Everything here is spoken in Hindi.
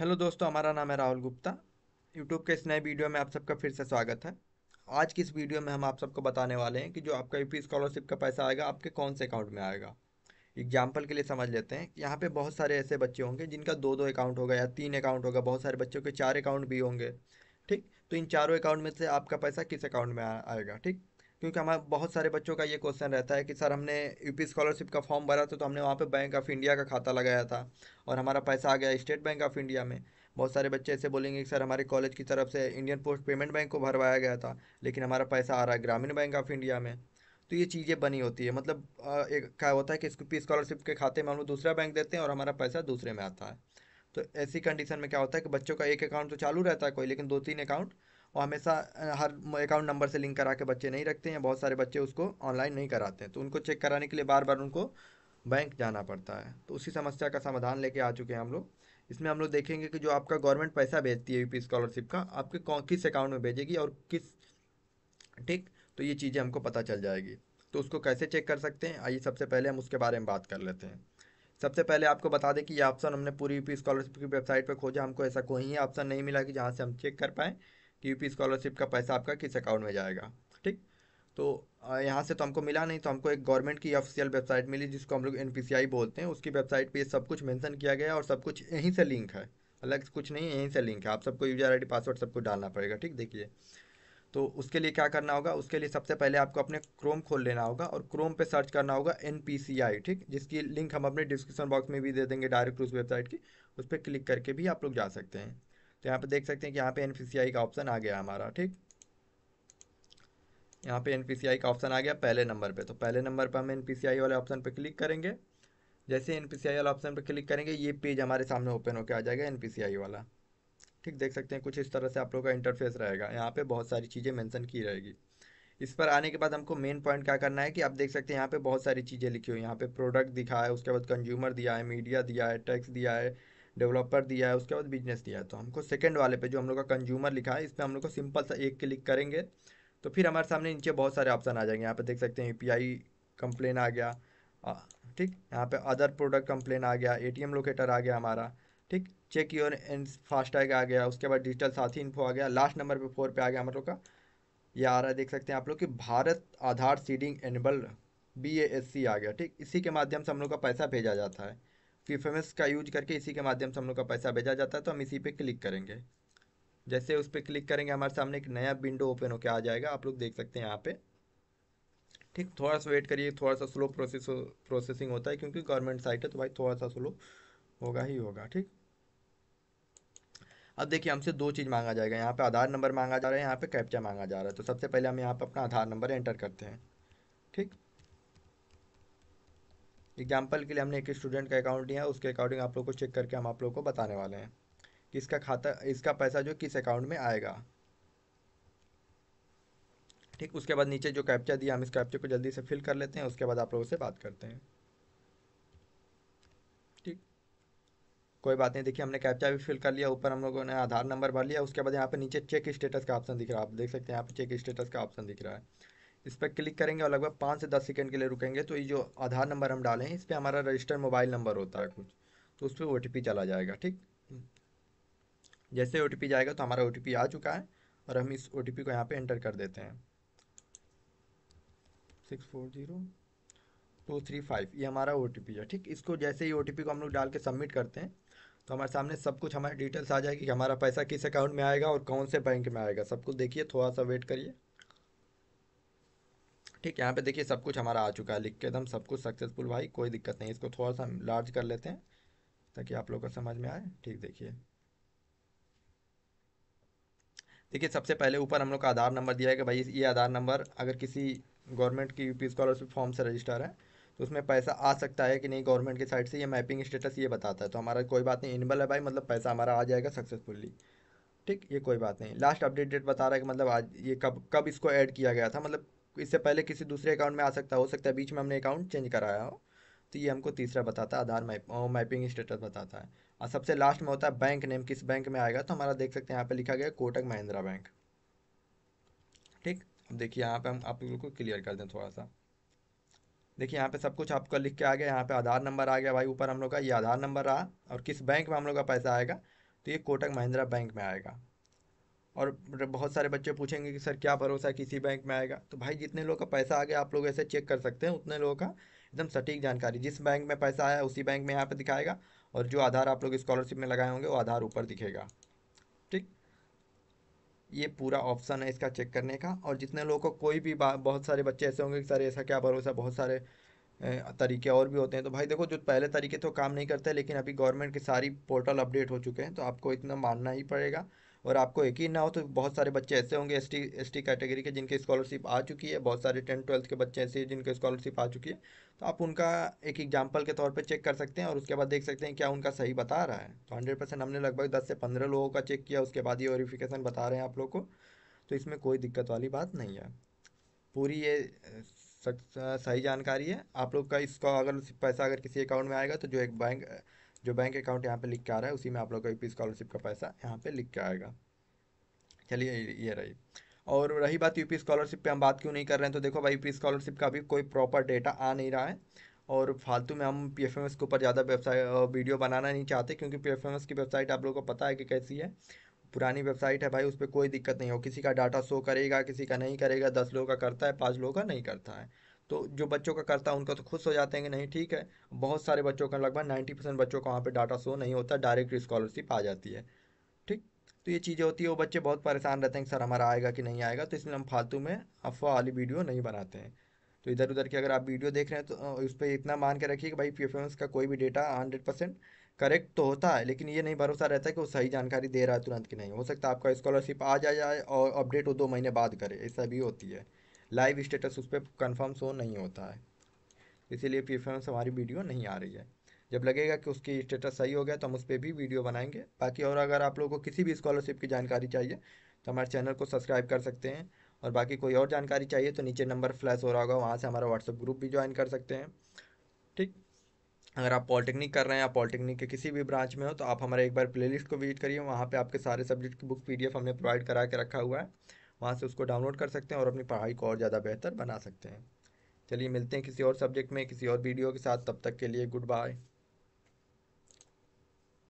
हेलो दोस्तों हमारा नाम है राहुल गुप्ता यूट्यूब के इस नए वीडियो में आप सबका फिर से स्वागत है आज की इस वीडियो में हम आप सबको बताने वाले हैं कि जो आपका यूपी e स्कॉलरशिप का पैसा आएगा आपके कौन से अकाउंट में आएगा एग्जाम्पल के लिए समझ लेते हैं यहाँ पे बहुत सारे ऐसे बच्चे होंगे जिनका दो दो अकाउंट होगा या तीन अकाउंट होगा बहुत सारे बच्चों के चार अकाउंट भी होंगे ठीक तो इन चारों अकाउंट में से आपका पैसा किस अकाउंट में आएगा ठीक क्योंकि हमारे बहुत सारे बच्चों का ये क्वेश्चन रहता है कि सर हमने यूपी स्कॉलरशिप का फॉर्म भरा था तो, तो हमने वहाँ पे बैंक ऑफ इंडिया का खाता लगाया था और हमारा पैसा आ गया स्टेट बैंक ऑफ इंडिया में बहुत सारे बच्चे ऐसे बोलेंगे कि सर हमारे कॉलेज की तरफ से इंडियन पोस्ट पेमेंट बैंक को भरवाया गया था लेकिन हमारा पैसा आ रहा है ग्रामीण बैंक ऑफ इंडिया में तो ये चीज़ें बनी होती है मतलब एक क्या होता है कि यूपी स्कॉलरशिप के खाते में हम लोग दूसरा बैंक देते हैं और हमारा पैसा दूसरे में आता है तो ऐसी कंडीशन में क्या होता है कि बच्चों का एक अकाउंट तो चालू रहता है कोई लेकिन दो तीन अकाउंट और हमेशा हर अकाउंट नंबर से लिंक करा के बच्चे नहीं रखते हैं बहुत सारे बच्चे उसको ऑनलाइन नहीं कराते हैं तो उनको चेक कराने के लिए बार बार उनको बैंक जाना पड़ता है तो उसी समस्या का समाधान लेके आ चुके हैं हम लोग इसमें हम लोग देखेंगे कि जो आपका गवर्नमेंट पैसा भेजती है यूपी स्कॉलरशिप का आपके कौन किस अकाउंट में भेजेगी और किस ठीक तो ये चीज़ें हमको पता चल जाएगी तो उसको कैसे चेक कर सकते हैं आइए सबसे पहले हम उसके बारे में बात कर लेते हैं सबसे पहले आपको बता दें कि ये ऑप्शन हमने पूरी यूपी स्कॉलरशिप की वेबसाइट पर खोजा हमको ऐसा कोई ऑप्शन नहीं मिला कि जहाँ से हम चेक कर पाएँ यूपी स्कॉलरशिप का पैसा आपका किस अकाउंट में जाएगा ठीक तो यहाँ से तो हमको मिला नहीं तो हमको एक गवर्नमेंट की ऑफिशियल वेबसाइट मिली जिसको हम लोग एन बोलते हैं उसकी वेबसाइट पर सब कुछ मैंसन किया गया और सब कुछ यहीं से लिंक है अलग कुछ नहीं यहीं से लिंक है आप सबको यूजर आई पासवर्ड सबको डालना पड़ेगा ठीक देखिए तो उसके लिए क्या करना होगा उसके लिए सबसे पहले आपको अपने क्रोम खोल लेना होगा और क्रोम पे सर्च करना होगा एन ठीक जिसकी लिंक हम अपने डिस्क्रिप्शन बॉक्स में भी दे देंगे डायरेक्ट उस वेबसाइट की उस पर क्लिक करके भी आप लोग जा सकते हैं तो यहाँ पे देख सकते हैं कि यहाँ पे एन का ऑप्शन आ गया हमारा ठीक यहाँ पे एन का ऑप्शन आ गया पहले नंबर पे तो पहले नंबर पे हम एन वाले ऑप्शन पे क्लिक करेंगे जैसे एन वाले ऑप्शन पे क्लिक करेंगे ये पेज हमारे सामने ओपन होकर आ जाएगा एन वाला ठीक देख सकते हैं कुछ इस तरह से आप लोग का इंटरफेस रहेगा यहाँ पे बहुत सारी चीज़ें मैंसन की रहेगी इस पर आने के बाद हमको मेन पॉइंट क्या करना है कि आप देख सकते हैं यहाँ पे बहुत सारी चीज़ें लिखी हुई यहाँ पे प्रोडक्ट दिखा है उसके बाद कंज्यूमर दिया है मीडिया दिया है टैक्स दिया है डेवलपर दिया है उसके बाद बिजनेस दिया है तो हमको सेकेंड वाले पे जो हम लोग का कंज्यूमर लिखा है इस पर हम लोग को सिंपल सा एक क्लिक करेंगे तो फिर हमारे सामने नीचे बहुत सारे ऑप्शन आ जाएंगे यहाँ पे देख सकते हैं यू कंप्लेन आ गया ठीक यहाँ पे अदर प्रोडक्ट कंप्लेन आ गया एटीएम लोकेटर आ गया हमारा ठीक चेक योर एंड फास्टैग आ गया उसके बाद डिजिटल साथी इन्फो आ गया लास्ट नंबर पर फोर पे आ गया हम लोग का ये आ रहा है देख सकते हैं आप लोग कि Bharat Aadhaar seeding enable B S C आ गया ठीक इसी के माध्यम से हम लोग का पैसा भेजा जाता है पी का यूज करके इसी के माध्यम से हम लोग का पैसा भेजा जाता है तो हम इसी पर क्लिक करेंगे जैसे उस पर क्लिक करेंगे हमारे सामने एक नया विंडो ओपन होकर आ जाएगा आप लोग देख सकते हैं यहाँ पे ठीक थोड़ा सा वेट करिए थोड़ा सा स्लो प्रोसेस प्रोसेसिंग होता है क्योंकि गवर्नमेंट साइट है तो भाई थोड़ा सा स्लो होगा ही होगा ठीक अब देखिए हमसे दो चीज़ मांगा जाएगा यहाँ पे आधार नंबर मांगा जा रहा है यहाँ पे कैप्चा मांगा जा रहा है तो सबसे पहले हम यहाँ पे अपना आधार नंबर एंटर करते हैं ठीक एग्जाम्पल के लिए हमने एक स्टूडेंट का अकाउंट दिया है उसके अकॉर्डिंग आप लोग को चेक करके हम आप लोग को बताने वाले हैं कि इसका खाता इसका पैसा जो किस अकाउंट में आएगा ठीक उसके बाद नीचे जो कैप्चा दिया हम इस कैप्चे को जल्दी से फिल कर लेते हैं उसके बाद आप लोगों से बात करते हैं ठीक कोई बात नहीं देखिए हमने कैप्चा भी फिल कर लिया ऊपर हम लोगों ने आधार नंबर भर लिया उसके बाद यहाँ पे नीचे चेक स्टेटस का ऑप्शन दिख रहा है आप देख सकते हैं यहाँ पे चेक स्टेटस का ऑप्शन दिख रहा है इस पर क्लिक करेंगे और लगभग पाँच से दस सेकेंड के लिए रुकेंगे तो ये जो आधार नंबर हम डालें इस पर हमारा रजिस्टर्ड मोबाइल नंबर होता है कुछ तो उस पर ओ चला जाएगा ठीक जैसे ओ जाएगा तो हमारा ओ आ चुका है और हम इस ओ को यहाँ पर एंटर कर देते हैं six four zero two three five ये हमारा ओ है ठीक इसको जैसे ही ओ को हम लोग डाल के सबमिट करते हैं तो हमारे सामने सब कुछ हमारे डिटेल्स आ जाएगी कि हमारा पैसा किस अकाउंट में आएगा और कौन से बैंक में आएगा सब कुछ देखिए थोड़ा सा वेट करिए ठीक यहाँ पे देखिए सब कुछ हमारा आ चुका है लिख के एकदम सब कुछ सक्सेसफुल भाई कोई दिक्कत नहीं इसको थोड़ा सा लार्ज कर लेते हैं ताकि आप लोग को समझ में आए ठीक देखिए देखिए सबसे पहले ऊपर हम लोग का आधार नंबर दिया है कि भाई ये आधार नंबर अगर किसी गवर्नमेंट की यूपी स्कॉलरशिप फॉर्म से रजिस्टर है तो उसमें पैसा आ सकता है कि नहीं गवर्नमेंट की साइड से ये मैपिंग स्टेटस ये बताता है तो हमारा कोई बात नहीं इनबल है भाई मतलब पैसा हमारा आ जाएगा सक्सेसफुली ठीक ये कोई बात नहीं लास्ट अपडेट डेट बता रहा है कि मतलब आज ये कब कब इसको ऐड किया गया था मतलब इससे पहले किसी दूसरे अकाउंट में आ सकता हो सकता है बीच में हमने अकाउंट चेंज कराया हो तो ये हमको तीसरा बताता है आधार मैप मैपिंग स्टेटस बताता है और सबसे लास्ट में होता है बैंक नेम किस बैंक में आएगा तो हमारा देख सकते हैं यहाँ पे लिखा गया कोटक महिंद्रा बैंक ठीक अब देखिए यहाँ पे हम आप लोगों को क्लियर कर दें थोड़ा सा देखिए यहाँ पे सब कुछ आपका लिख के आ गया यहाँ पे आधार नंबर आ गया भाई ऊपर हम लोग का ये आधार नंबर रहा और किस बैंक में हम लोग का पैसा आएगा तो ये कोटक महिंद्रा बैंक में आएगा और मतलब बहुत सारे बच्चे पूछेंगे कि सर क्या भरोसा है किसी बैंक में आएगा तो भाई जितने लोग का पैसा आ गया आप लोग ऐसे चेक कर सकते हैं उतने लोगों का एकदम सटीक जानकारी जिस बैंक में पैसा आया उसी बैंक में यहाँ पर दिखाएगा और जो आधार आप लोग स्कॉलरशिप में लगाए होंगे वो आधार ऊपर दिखेगा ठीक ये पूरा ऑप्शन है इसका चेक करने का और जितने लोगों को कोई भी बहुत सारे बच्चे ऐसे होंगे कि सर ऐसा क्या भरोसा बहुत सारे तरीके और भी होते हैं तो भाई देखो जो पहले तरीके तो काम नहीं करते लेकिन अभी गवर्नमेंट के सारी पोर्टल अपडेट हो चुके हैं तो आपको इतना मानना ही पड़ेगा और आपको यकीन ना हो तो बहुत सारे बच्चे ऐसे होंगे एस टी कैटेगरी के जिनकी स्कॉलरशिप आ चुकी है बहुत सारे टेंथ ट्वेल्थ के बच्चे ऐसे जिनके स्कॉलरशिप आ चुकी है तो आप उनका एक एग्जाम्पल के तौर पर चेक कर सकते हैं और उसके बाद देख सकते हैं क्या उनका सही बता रहा है तो हंड्रेड परसेंट हमने लगभग दस से पंद्रह लोगों का चेक किया उसके बाद ये वेरीफिकेशन बता रहे हैं आप लोग को तो इसमें कोई दिक्कत वाली बात नहीं है पूरी ये सही जानकारी है आप लोग का इसका अगर पैसा अगर किसी अकाउंट में आएगा तो जो एक बैंक जो बैंक अकाउंट यहाँ पे लिख के आ रहा है उसी में आप लोग का यू स्कॉलरशिप का पैसा यहाँ पे लिख के आएगा चलिए ये रही और रही बात यूपी स्कॉलरशिप पे हम बात क्यों नहीं कर रहे हैं तो देखो भाई यूपी स्कॉलरशिप का भी कोई प्रॉपर डेटा आ नहीं रहा है और फालतू में हम पी एफ एम एस के ऊपर ज़्यादा वेबसाइट वीडियो बनाना नहीं चाहते क्योंकि पी एफ एम एस की वेबसाइट आप लोगों को पता है कि कैसी है पुरानी वेबसाइट है भाई उस पर कोई दिक्कत नहीं हो किसी का डाटा शो करेगा किसी का नहीं करेगा दस लोगों का करता है पाँच लोगों का नहीं करता है तो जो बच्चों का करता है उनका तो खुश हो जाते हैं कि नहीं ठीक है बहुत सारे बच्चों का लगभग नाइन्टी परसेंट बच्चों का वहाँ पर डाटा शो नहीं होता डायरेक्ट स्कॉलरशिप आ जाती है ठीक तो ये चीज़ें होती है वो बच्चे बहुत परेशान रहते हैं कि सर हमारा आएगा कि नहीं आएगा तो इसलिए हम फालतू में अफवाह वाली वीडियो नहीं बनाते हैं तो इधर उधर की अगर आप वीडियो देख रहे हैं तो उस पर इतना मान के रखिए कि भाई पी का कोई भी डेटा हंड्रेड परसेंट करेक्ट तो होता है लेकिन ये नहीं भरोसा रहता है कि वो सही जानकारी दे रहा है तुरंत कि नहीं हो सकता आपका स्कॉलरशिप आ जाए और अपडेट वो दो महीने बाद करे ऐसा भी होती है लाइव स्टेटस उस पर कन्फर्म शो नहीं होता है इसीलिए प्रिफरेंस हमारी वीडियो नहीं आ रही है जब लगेगा कि उसकी स्टेटस सही हो गया तो हम उस पर भी वीडियो बनाएंगे बाकी और अगर आप लोगों को किसी भी स्कॉलरशिप की जानकारी चाहिए तो हमारे चैनल को सब्सक्राइब कर सकते हैं और बाकी कोई और जानकारी चाहिए तो नीचे नंबर फ्लैश हो रहा होगा वहाँ से हमारा व्हाट्सअप ग्रुप भी ज्वाइन कर सकते हैं ठीक अगर आप पॉलिटेक्निक कर रहे हैं या पॉलिटेक्निक के किसी भी ब्रांच में हो तो आप हमारे एक बार प्लेलिस्ट को विजिट करिए वहाँ पे आपके सारे सब्जेक्ट की बुक पीडीएफ हमने प्रोवाइड करा के रखा हुआ है वहाँ से उसको डाउनलोड कर सकते हैं और अपनी पढ़ाई को और ज़्यादा बेहतर बना सकते हैं चलिए मिलते हैं किसी और सब्जेक्ट में किसी और वीडियो के साथ तब तक के लिए गुड बाय